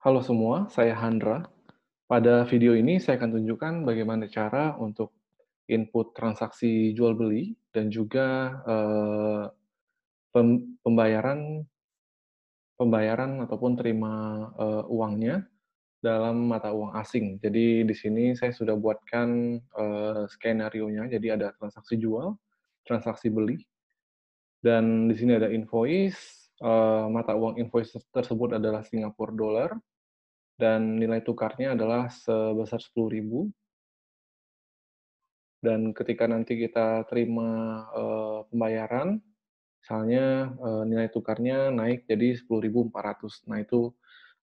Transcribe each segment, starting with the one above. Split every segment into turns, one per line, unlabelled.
Halo semua, saya Handra. Pada video ini saya akan tunjukkan bagaimana cara untuk input transaksi jual beli dan juga eh, pembayaran pembayaran ataupun terima eh, uangnya dalam mata uang asing. Jadi di sini saya sudah buatkan eh, skenario-nya. Jadi ada transaksi jual, transaksi beli, dan di sini ada invoice. uh, mata uang invoice tersebut adalah Singapura dollar dan nilai tukarnya adalah sebesar 10.000. Dan ketika nanti kita terima eh, pembayaran, misalnya eh, nilai tukarnya naik jadi 10.400. Nah, itu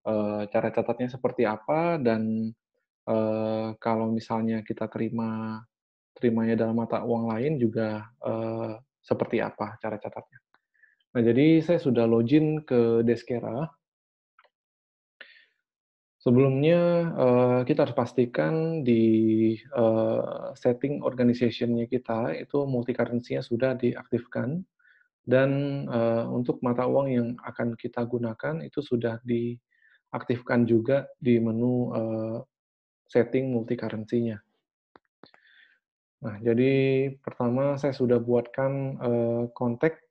eh, cara catatnya seperti apa dan kalau misalnya kita terima terimanya dalam mata uang lain juga seperti apa cara catatnya. Nah, jadi saya sudah login ke Deskera Sebelumnya uh, kita harus pastikan di uh, setting organization-nya kita itu multi currency-nya sudah diaktifkan dan uh, untuk mata uang yang akan kita gunakan itu sudah diaktifkan juga di menu uh, setting multi currency-nya. Nah, jadi pertama saya sudah buatkan uh, kontak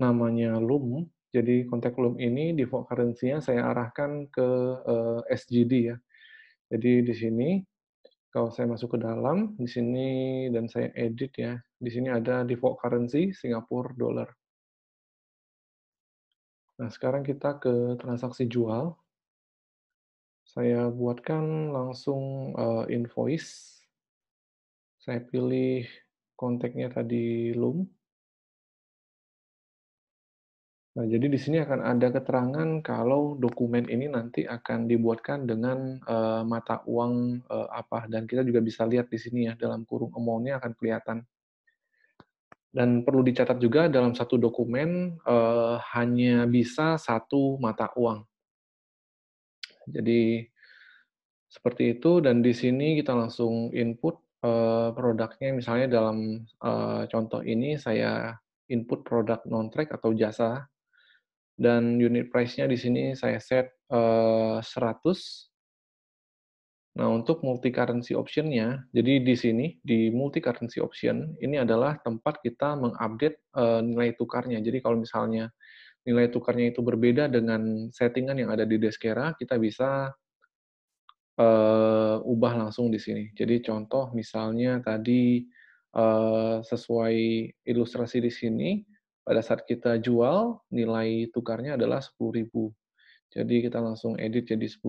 namanya Loom jadi kontak loop ini default currency-nya saya arahkan ke uh, eh, SGD ya. Jadi di sini kalau saya masuk ke dalam di sini dan saya edit ya. Di sini ada default currency Singapore dollar. Nah, sekarang kita ke transaksi jual. Saya buatkan langsung uh, invoice. Saya pilih kontaknya tadi Loom. Nah, jadi di sini akan ada keterangan kalau dokumen ini nanti akan dibuatkan dengan uh, mata uang uh, eh, apa dan kita juga bisa lihat di sini ya dalam kurung amount-nya akan kelihatan. Dan perlu dicatat juga dalam satu dokumen uh, hanya bisa satu mata uang. Jadi seperti itu dan di sini kita langsung input uh, produknya misalnya dalam uh, contoh ini saya input produk non-track atau jasa dan unit price-nya di sini saya set uh, eh, 100. Nah, untuk multi currency option-nya, jadi di sini di multi currency option ini adalah tempat kita mengupdate uh, nilai tukarnya. Jadi kalau misalnya nilai tukarnya itu berbeda dengan settingan yang ada di Deskera, kita bisa uh, ubah langsung di sini. Jadi contoh misalnya tadi uh, sesuai ilustrasi di sini pada saat kita jual, nilai tukarnya adalah 10.000. Jadi kita langsung edit jadi 10.000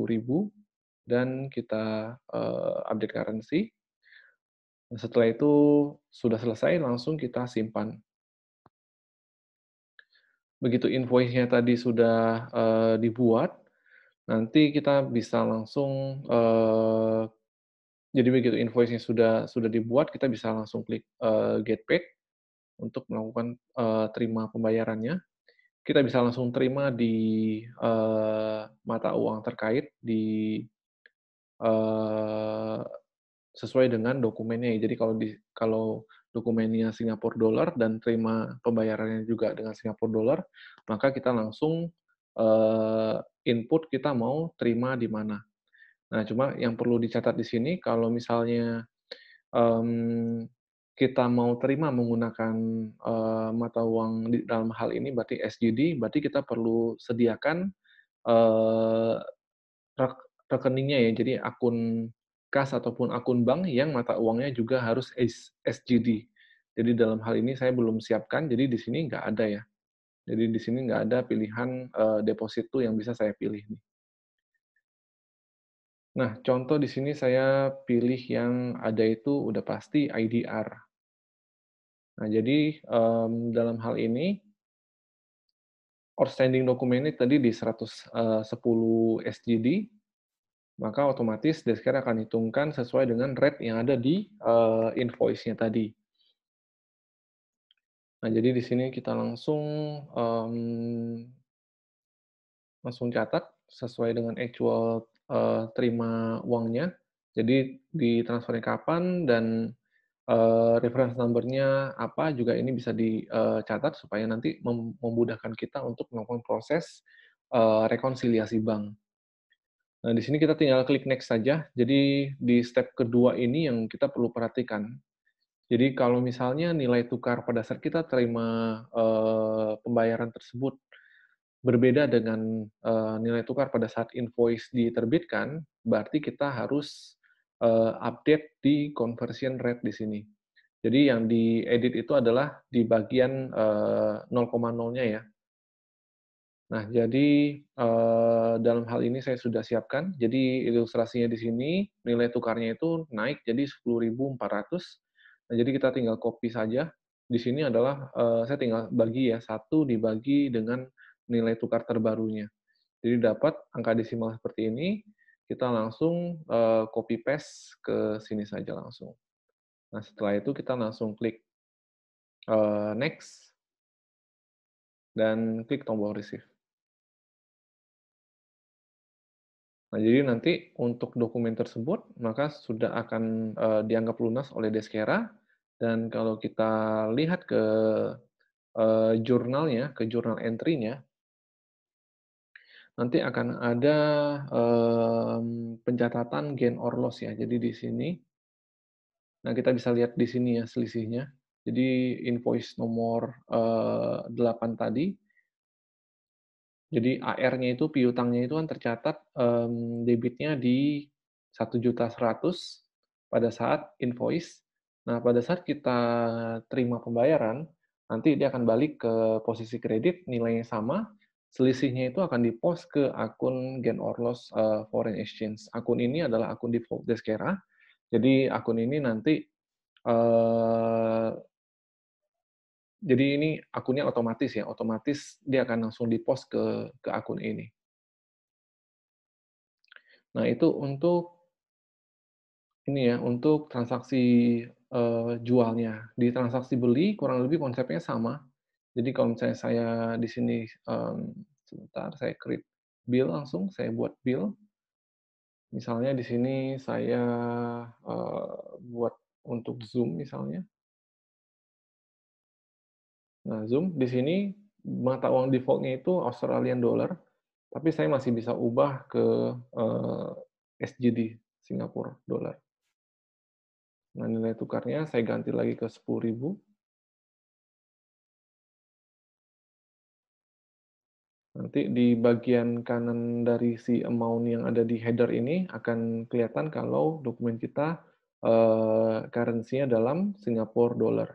dan kita uh, update currency. Nah, setelah itu sudah selesai, langsung kita simpan. Begitu invoice-nya tadi sudah uh, dibuat, nanti kita bisa langsung uh, jadi begitu invoice-nya sudah sudah dibuat, kita bisa langsung klik uh, get paid untuk melakukan uh, terima pembayarannya. Kita bisa langsung terima di uh, mata uang terkait di uh, sesuai dengan dokumennya. Ya. Jadi kalau di kalau dokumennya Singapura dollar dan terima pembayarannya juga dengan Singapura dollar, maka kita langsung uh, input kita mau terima di mana. Nah, cuma yang perlu dicatat di sini kalau misalnya um, kita mau terima menggunakan uh, mata uang di dalam hal ini berarti SGD, berarti kita perlu sediakan uh, rekeningnya ya, jadi akun kas ataupun akun bank yang mata uangnya juga harus SGD. Jadi dalam hal ini saya belum siapkan, jadi di sini nggak ada ya. Jadi di sini nggak ada pilihan uh, eh, deposito yang bisa saya pilih nih. Nah, contoh di sini saya pilih yang ada itu udah pasti IDR. Nah, jadi um, dalam hal ini outstanding dokumen ini tadi di 110 eh, SGD, maka otomatis Deskar akan hitungkan sesuai dengan rate yang ada di uh, invoice-nya tadi. Nah, jadi di sini kita langsung um, langsung catat sesuai dengan actual uh, terima uangnya. Jadi ditransfernya kapan dan Eh, reference numbernya apa juga ini bisa dicatat eh, supaya nanti memudahkan kita untuk melakukan proses eh, rekonsiliasi bank. Nah, di sini kita tinggal klik next saja. Jadi di step kedua ini yang kita perlu perhatikan. Jadi kalau misalnya nilai tukar pada saat kita terima pembayaran tersebut berbeda dengan nilai tukar pada saat invoice diterbitkan, berarti kita harus Eh, update di conversion rate di sini. Jadi yang diedit itu adalah di bagian 0,0-nya eh, ya. Nah, jadi eh, dalam hal ini saya sudah siapkan. Jadi ilustrasinya di sini, nilai tukarnya itu naik jadi 10.400. Nah, jadi kita tinggal copy saja. Di sini adalah saya tinggal bagi ya, satu dibagi dengan nilai tukar terbarunya. Jadi dapat angka desimal seperti ini, kita langsung copy paste ke sini saja langsung. Nah, setelah itu kita langsung klik next dan klik tombol receive. Nah, jadi nanti untuk dokumen tersebut maka sudah akan uh, dianggap lunas oleh Deskera dan kalau kita lihat ke uh, jurnalnya, ke jurnal entry-nya, nanti akan ada um, pencatatan gain or loss ya. Jadi di sini, nah kita bisa lihat di sini ya selisihnya. Jadi invoice nomor uh, eh, 8 tadi, jadi AR-nya itu, piutangnya itu kan tercatat um, debitnya di juta seratus pada saat invoice. Nah, pada saat kita terima pembayaran, nanti dia akan balik ke posisi kredit, nilainya sama, selisihnya itu akan dipost ke akun gain or uh, eh, foreign exchange. Akun ini adalah akun default Deskera. Jadi akun ini nanti uh, jadi ini akunnya otomatis ya, otomatis dia akan langsung dipost ke ke akun ini. Nah, itu untuk ini ya, untuk transaksi uh, jualnya. Di transaksi beli kurang lebih konsepnya sama jadi kalau misalnya saya di sini um, sebentar saya create bill langsung, saya buat bill. Misalnya di sini saya uh, buat untuk Zoom misalnya. Nah, Zoom di sini mata uang defaultnya itu Australian dollar, tapi saya masih bisa ubah ke uh, SGD Singapura dollar. Nah, nilai tukarnya saya ganti lagi ke 10.000. Nanti di bagian kanan dari si amount yang ada di header ini akan kelihatan kalau dokumen kita uh, currency-nya dalam Singapore dollar.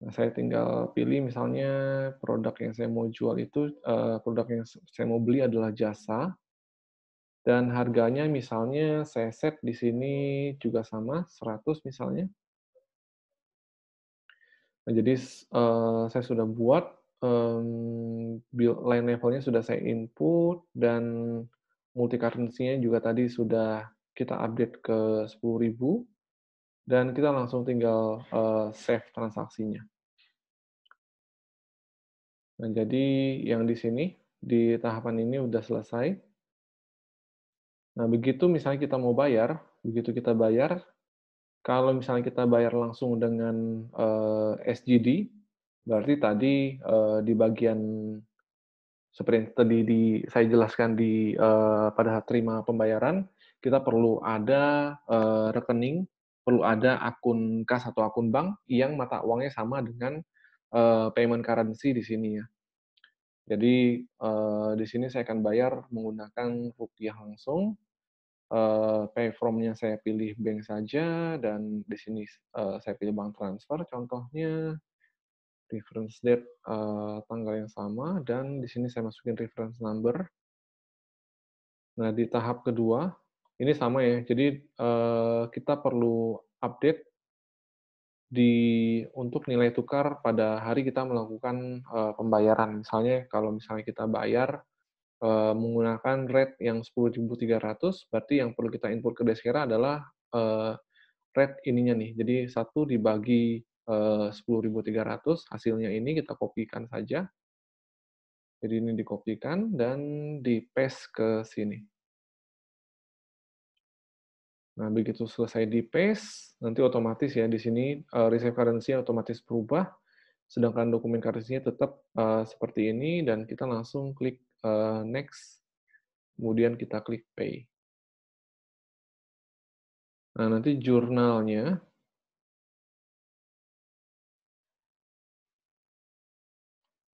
Nah, saya tinggal pilih misalnya produk yang saya mau jual itu, eh, produk yang saya mau beli adalah jasa, dan harganya misalnya saya set di sini juga sama, 100 misalnya. Nah, jadi uh, saya sudah buat um, mmm, line levelnya sudah saya input dan multi currency-nya juga tadi sudah kita update ke 10.000 dan kita langsung tinggal uh, save transaksinya. Nah, jadi yang di sini di tahapan ini sudah selesai. Nah, begitu misalnya kita mau bayar, begitu kita bayar, kalau misalnya kita bayar langsung dengan uh, eh, SGD, Berarti tadi uh, di bagian seperti tadi di saya jelaskan di uh, pada terima pembayaran kita perlu ada uh, rekening, perlu ada akun kas atau akun bank yang mata uangnya sama dengan uh, payment currency di sini ya. Jadi uh, di sini saya akan bayar menggunakan rupiah langsung. Uh, pay from-nya saya pilih bank saja dan di sini uh, saya pilih bank transfer contohnya reference date uh, tanggal yang sama dan di sini saya masukin reference number. Nah, di tahap kedua ini sama ya. Jadi uh, kita perlu update di untuk nilai tukar pada hari kita melakukan uh, pembayaran. Misalnya kalau misalnya kita bayar uh, menggunakan rate yang 10.300, berarti yang perlu kita input ke Deskera adalah uh, rate ininya nih. Jadi satu dibagi 10.300 eh, hasilnya ini kita kopikan saja. Jadi ini dikopikan dan di paste ke sini. Nah, begitu selesai di paste, nanti otomatis ya di sini uh, receive currency otomatis berubah, sedangkan dokumen currency tetap eh, seperti ini dan kita langsung klik next, kemudian kita klik pay. Nah, nanti jurnalnya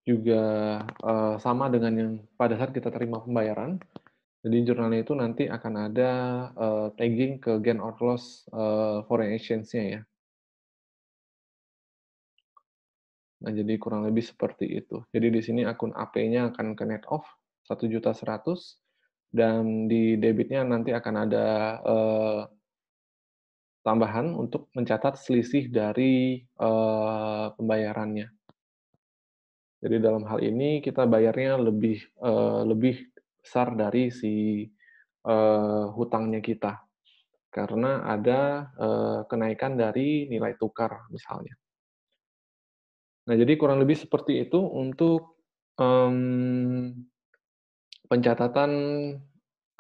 juga uh, sama dengan yang pada saat kita terima pembayaran. Jadi jurnalnya itu nanti akan ada uh, tagging ke gain or loss uh, foreign exchange-nya ya. Nah, jadi kurang lebih seperti itu. Jadi di sini akun AP-nya akan ke net off satu juta seratus dan di debitnya nanti akan ada uh, tambahan untuk mencatat selisih dari uh, pembayarannya. Jadi dalam hal ini kita bayarnya lebih uh, lebih besar dari si uh, hutangnya kita karena ada uh, kenaikan dari nilai tukar misalnya. Nah jadi kurang lebih seperti itu untuk um, pencatatan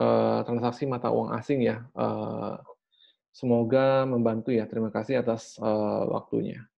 uh, transaksi mata uang asing ya. Uh, semoga membantu ya. Terima kasih atas uh, waktunya.